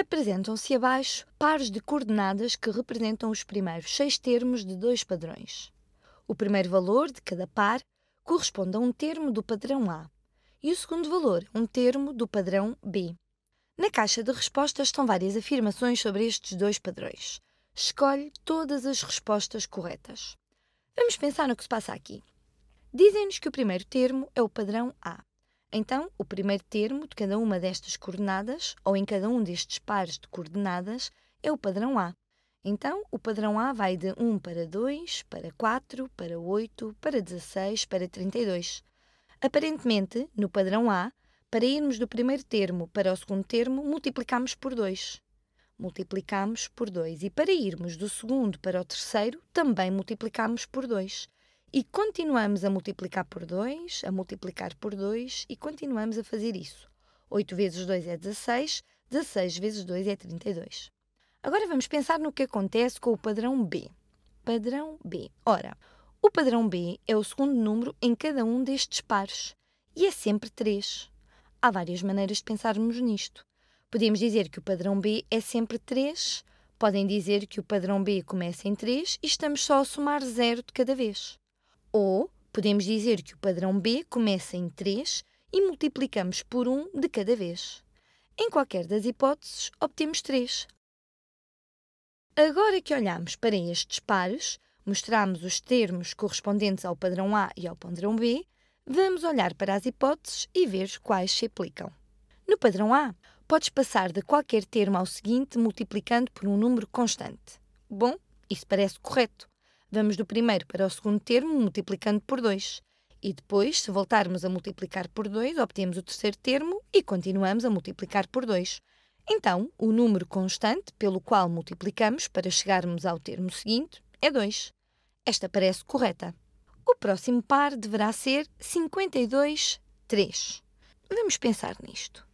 Apresentam-se abaixo pares de coordenadas que representam os primeiros seis termos de dois padrões. O primeiro valor de cada par corresponde a um termo do padrão A e o segundo valor um termo do padrão B. Na caixa de respostas estão várias afirmações sobre estes dois padrões. Escolhe todas as respostas corretas. Vamos pensar no que se passa aqui. Dizem-nos que o primeiro termo é o padrão A. Então, o primeiro termo de cada uma destas coordenadas, ou em cada um destes pares de coordenadas, é o padrão A. Então, o padrão A vai de 1 para 2, para 4, para 8, para 16, para 32. Aparentemente, no padrão A, para irmos do primeiro termo para o segundo termo, multiplicamos por 2. Multiplicamos por 2. E para irmos do segundo para o terceiro, também multiplicamos por 2. E continuamos a multiplicar por 2, a multiplicar por 2 e continuamos a fazer isso. 8 vezes 2 é 16, 16 vezes 2 é 32. Agora vamos pensar no que acontece com o padrão B. Padrão B. Ora, o padrão B é o segundo número em cada um destes pares e é sempre 3. Há várias maneiras de pensarmos nisto. Podemos dizer que o padrão B é sempre 3, podem dizer que o padrão B começa em 3 e estamos só a somar 0 de cada vez. Ou podemos dizer que o padrão B começa em 3 e multiplicamos por 1 de cada vez. Em qualquer das hipóteses, obtemos 3. Agora que olhamos para estes pares, mostramos os termos correspondentes ao padrão A e ao padrão B, vamos olhar para as hipóteses e ver quais se aplicam. No padrão A, podes passar de qualquer termo ao seguinte multiplicando por um número constante. Bom, isso parece correto. Vamos do primeiro para o segundo termo multiplicando por 2. E depois, se voltarmos a multiplicar por 2, obtemos o terceiro termo e continuamos a multiplicar por 2. Então, o número constante pelo qual multiplicamos para chegarmos ao termo seguinte é 2. Esta parece correta. O próximo par deverá ser 52, 3. Vamos pensar nisto.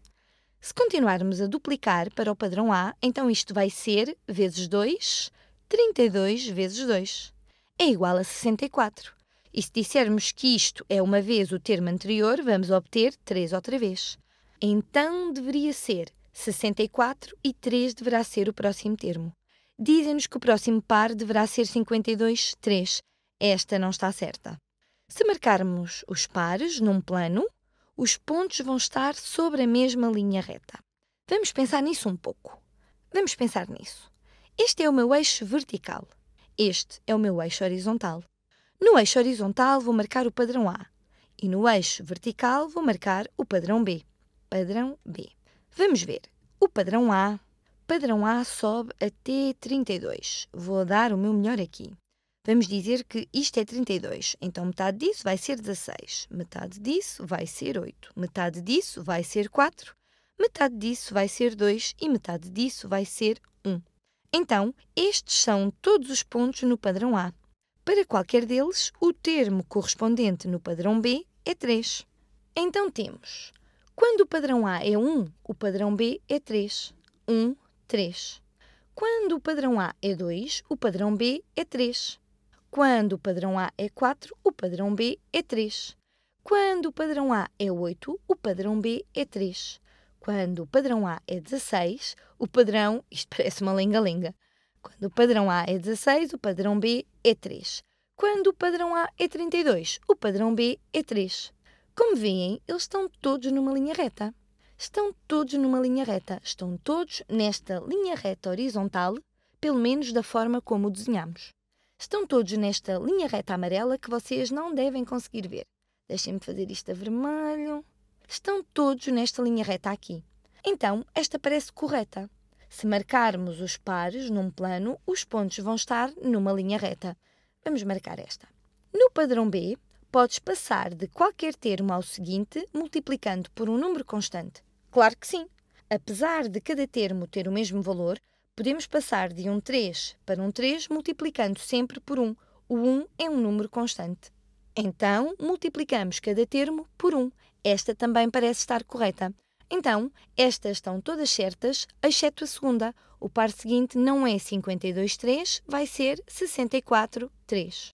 Se continuarmos a duplicar para o padrão A, então isto vai ser vezes 2, 32 vezes 2 é igual a 64. E se dissermos que isto é uma vez o termo anterior, vamos obter 3 outra vez. Então deveria ser 64 e 3 deverá ser o próximo termo. Dizem-nos que o próximo par deverá ser 52, 3. Esta não está certa. Se marcarmos os pares num plano, os pontos vão estar sobre a mesma linha reta. Vamos pensar nisso um pouco. Vamos pensar nisso. Este é o meu eixo vertical. Este é o meu eixo horizontal. No eixo horizontal vou marcar o padrão A e no eixo vertical vou marcar o padrão B. Padrão B. Vamos ver. O padrão A, padrão A sobe até 32. Vou dar o meu melhor aqui. Vamos dizer que isto é 32, então metade disso vai ser 16, metade disso vai ser 8, metade disso vai ser 4, metade disso vai ser 2 e metade disso vai ser 1. Então, estes são todos os pontos no padrão A. Para qualquer deles, o termo correspondente no padrão B é 3. Então temos, quando o padrão A é 1, o padrão B é 3. 1, 3. Quando o padrão A é 2, o padrão B é 3. Quando o padrão A é 4, o padrão B é 3. Quando o padrão A é 8, o padrão B é 3. Quando o padrão A é 16, o padrão, isto parece uma lenga-lenga, quando o padrão A é 16, o padrão B é 3. Quando o padrão A é 32, o padrão B é 3. Como veem, eles estão todos numa linha reta. Estão todos numa linha reta. Estão todos nesta linha reta horizontal, pelo menos da forma como o desenhamos. Estão todos nesta linha reta amarela que vocês não devem conseguir ver. Deixem-me fazer isto a vermelho estão todos nesta linha reta aqui. Então, esta parece correta. Se marcarmos os pares num plano, os pontos vão estar numa linha reta. Vamos marcar esta. No padrão B, podes passar de qualquer termo ao seguinte multiplicando por um número constante. Claro que sim! Apesar de cada termo ter o mesmo valor, podemos passar de um 3 para um 3 multiplicando sempre por 1. O 1 é um número constante. Então, multiplicamos cada termo por 1. Esta também parece estar correta. Então, estas estão todas certas, exceto a segunda. O par seguinte não é 52,3, vai ser 64,3.